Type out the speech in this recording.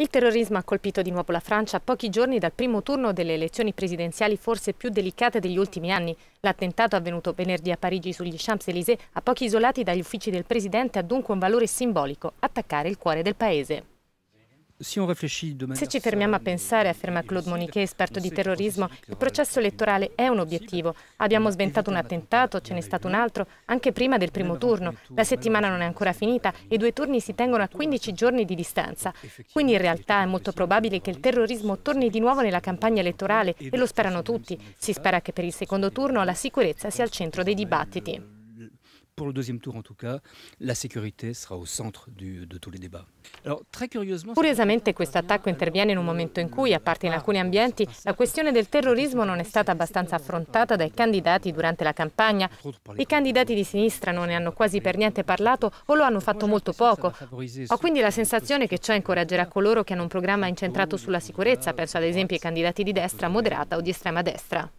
Il terrorismo ha colpito di nuovo la Francia a pochi giorni dal primo turno delle elezioni presidenziali forse più delicate degli ultimi anni. L'attentato avvenuto venerdì a Parigi sugli Champs-Élysées, a pochi isolati dagli uffici del presidente, ha dunque un valore simbolico, attaccare il cuore del paese. Se ci fermiamo a pensare, afferma Claude Moniquet, esperto di terrorismo, il processo elettorale è un obiettivo. Abbiamo sventato un attentato, ce n'è stato un altro, anche prima del primo turno. La settimana non è ancora finita e i due turni si tengono a 15 giorni di distanza. Quindi in realtà è molto probabile che il terrorismo torni di nuovo nella campagna elettorale e lo sperano tutti. Si spera che per il secondo turno la sicurezza sia al centro dei dibattiti pour le deuxième tour en tout cas, la sécurité sera au centro di tutti i debatti. Curiosamente questo attacco interviene in un momento in cui, a parte in alcuni ambienti, la questione del terrorismo non è stata abbastanza affrontata dai candidati durante la campagna. I candidati di sinistra non ne hanno quasi per niente parlato o lo hanno fatto molto poco. Ho quindi la sensazione che ciò incoraggerà coloro che hanno un programma incentrato sulla sicurezza, penso ad esempio ai candidati di destra moderata o di estrema destra.